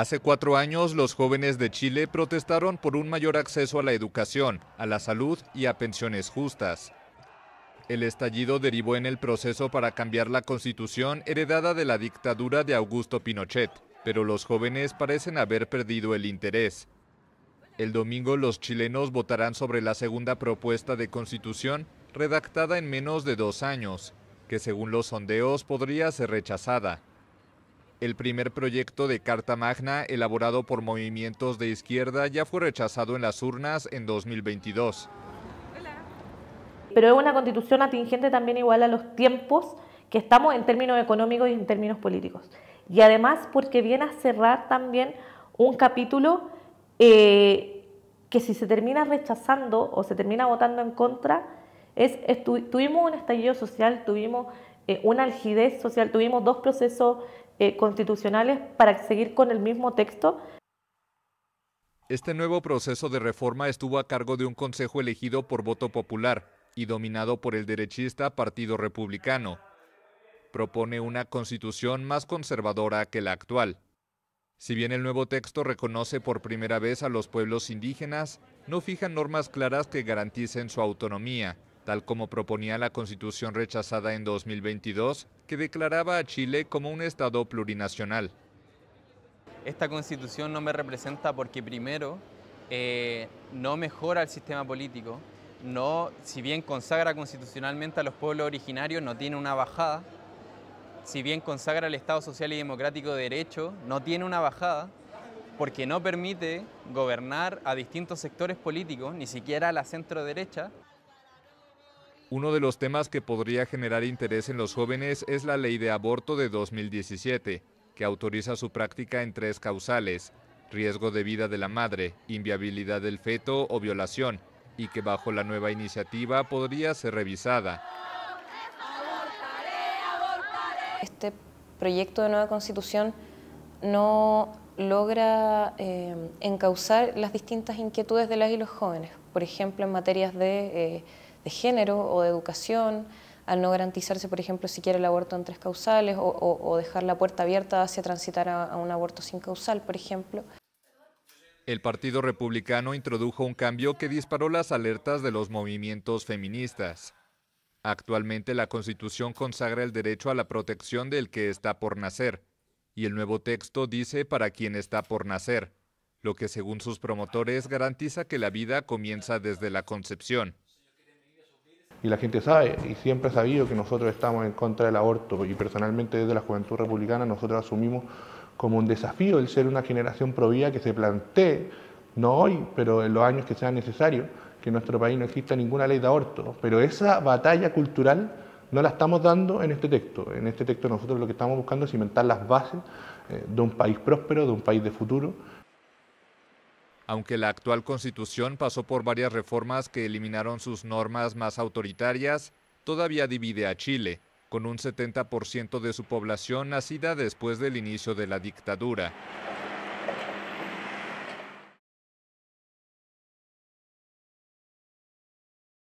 Hace cuatro años, los jóvenes de Chile protestaron por un mayor acceso a la educación, a la salud y a pensiones justas. El estallido derivó en el proceso para cambiar la constitución heredada de la dictadura de Augusto Pinochet, pero los jóvenes parecen haber perdido el interés. El domingo los chilenos votarán sobre la segunda propuesta de constitución redactada en menos de dos años, que según los sondeos podría ser rechazada. El primer proyecto de Carta Magna, elaborado por movimientos de izquierda, ya fue rechazado en las urnas en 2022. Pero es una constitución atingente también igual a los tiempos que estamos en términos económicos y en términos políticos. Y además porque viene a cerrar también un capítulo eh, que si se termina rechazando o se termina votando en contra, es, tuvimos un estallido social, tuvimos eh, una algidez social, tuvimos dos procesos eh, constitucionales para seguir con el mismo texto. Este nuevo proceso de reforma estuvo a cargo de un consejo elegido por voto popular y dominado por el derechista Partido Republicano. Propone una constitución más conservadora que la actual. Si bien el nuevo texto reconoce por primera vez a los pueblos indígenas, no fija normas claras que garanticen su autonomía tal como proponía la constitución rechazada en 2022, que declaraba a Chile como un Estado plurinacional. Esta constitución no me representa porque primero eh, no mejora el sistema político, no, si bien consagra constitucionalmente a los pueblos originarios, no tiene una bajada, si bien consagra el Estado Social y Democrático de Derecho, no tiene una bajada, porque no permite gobernar a distintos sectores políticos, ni siquiera a la centro derecha. Uno de los temas que podría generar interés en los jóvenes es la ley de aborto de 2017, que autoriza su práctica en tres causales, riesgo de vida de la madre, inviabilidad del feto o violación, y que bajo la nueva iniciativa podría ser revisada. Este proyecto de nueva constitución no logra encausar eh, encauzar las distintas inquietudes de las y los jóvenes, por ejemplo, en materias eh, de, género o de educación, al no garantizarse, por ejemplo, siquiera el aborto en tres causales o, dejar la puerta abierta hacia transitar a un aborto sin causal, por ejemplo. El Partido Republicano introdujo un cambio que disparó las alertas de los movimientos feministas. Actualmente la Constitución consagra el derecho a la protección del que está por nacer, y el nuevo texto dice para quien está por nacer, lo que según sus promotores garantiza que la vida comienza desde la concepción. Y la gente sabe y siempre ha sabido que nosotros estamos en contra del aborto y personalmente desde la Juventud Republicana nosotros asumimos como un desafío el ser una generación provida que se plantee, no hoy, pero en los años que sea necesario que en nuestro país no exista ninguna ley de aborto. Pero esa batalla cultural no la estamos dando en este texto. En este texto nosotros lo que estamos buscando es cimentar las bases eh, de un país próspero, de un país de futuro. Aunque la actual constitución pasó por varias reformas que eliminaron sus normas más autoritarias, todavía divide a Chile, con un 70% de su población nacida después del inicio de la dictadura.